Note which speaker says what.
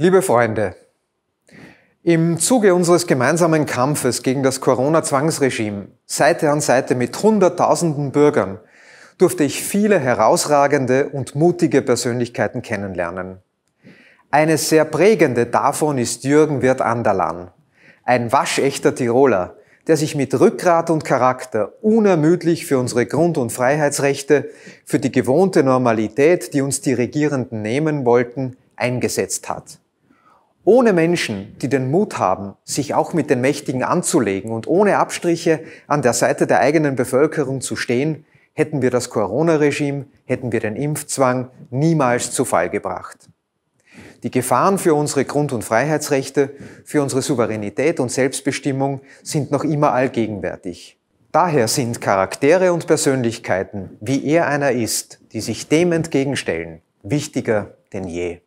Speaker 1: Liebe Freunde, im Zuge unseres gemeinsamen Kampfes gegen das Corona-Zwangsregime, Seite an Seite mit Hunderttausenden Bürgern, durfte ich viele herausragende und mutige Persönlichkeiten kennenlernen. Eine sehr prägende davon ist Jürgen Wirt Anderlan, ein waschechter Tiroler, der sich mit Rückgrat und Charakter unermüdlich für unsere Grund- und Freiheitsrechte, für die gewohnte Normalität, die uns die Regierenden nehmen wollten, eingesetzt hat. Ohne Menschen, die den Mut haben, sich auch mit den Mächtigen anzulegen und ohne Abstriche an der Seite der eigenen Bevölkerung zu stehen, hätten wir das Corona-Regime, hätten wir den Impfzwang niemals zu Fall gebracht. Die Gefahren für unsere Grund- und Freiheitsrechte, für unsere Souveränität und Selbstbestimmung sind noch immer allgegenwärtig. Daher sind Charaktere und Persönlichkeiten, wie er einer ist, die sich dem entgegenstellen, wichtiger denn je.